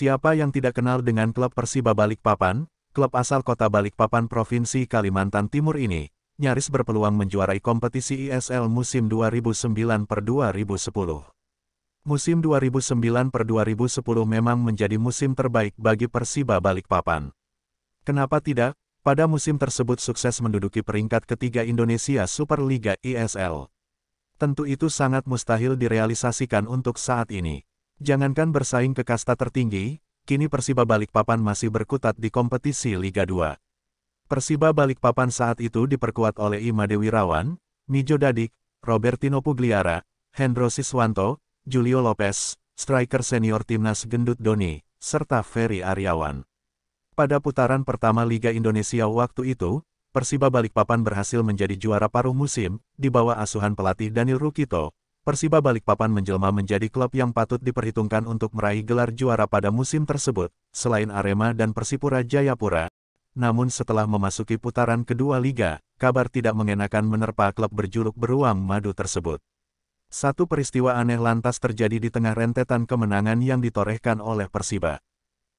Siapa yang tidak kenal dengan klub Persiba Balikpapan, klub asal kota Balikpapan Provinsi Kalimantan Timur ini, nyaris berpeluang menjuarai kompetisi ISL musim 2009 per 2010. Musim 2009 per 2010 memang menjadi musim terbaik bagi Persiba Balikpapan. Kenapa tidak? Pada musim tersebut sukses menduduki peringkat ketiga Indonesia Super Liga ISL. Tentu itu sangat mustahil direalisasikan untuk saat ini. Jangankan bersaing ke kasta tertinggi, kini Persiba Balikpapan masih berkutat di kompetisi Liga 2. Persiba Balikpapan saat itu diperkuat oleh Ima Dewirawan, Mijo Dadik, Robertino Pugliara, Hendro Siswanto, Julio Lopez, striker senior timnas Gendut Doni, serta Ferry Aryawan. Pada putaran pertama Liga Indonesia waktu itu, Persiba Balikpapan berhasil menjadi juara paruh musim, di bawah asuhan pelatih Daniel Rukito, Persiba Balikpapan menjelma menjadi klub yang patut diperhitungkan untuk meraih gelar juara pada musim tersebut, selain Arema dan Persipura Jayapura. Namun setelah memasuki putaran kedua liga, kabar tidak mengenakan menerpa klub berjuluk beruang madu tersebut. Satu peristiwa aneh lantas terjadi di tengah rentetan kemenangan yang ditorehkan oleh Persiba.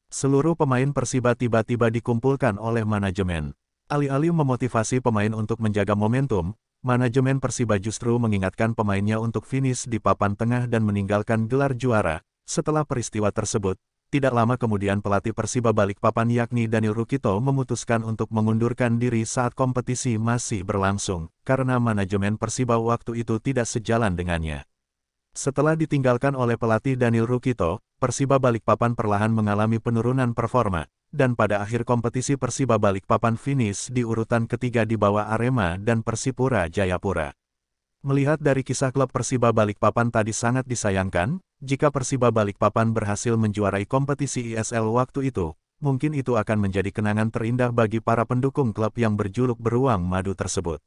Seluruh pemain Persiba tiba-tiba dikumpulkan oleh manajemen. Alih-alih memotivasi pemain untuk menjaga momentum, manajemen Persiba justru mengingatkan pemainnya untuk finish di papan tengah dan meninggalkan gelar juara. Setelah peristiwa tersebut, tidak lama kemudian pelatih Persiba balik papan yakni Daniel Rukito memutuskan untuk mengundurkan diri saat kompetisi masih berlangsung, karena manajemen Persiba waktu itu tidak sejalan dengannya. Setelah ditinggalkan oleh pelatih Daniel Rukito, Persiba Balikpapan perlahan mengalami penurunan performa, dan pada akhir kompetisi Persiba Balikpapan finish di urutan ketiga di bawah Arema dan Persipura Jayapura. Melihat dari kisah klub Persiba Balikpapan tadi sangat disayangkan, jika Persiba Balikpapan berhasil menjuarai kompetisi ISL waktu itu, mungkin itu akan menjadi kenangan terindah bagi para pendukung klub yang berjuluk beruang madu tersebut.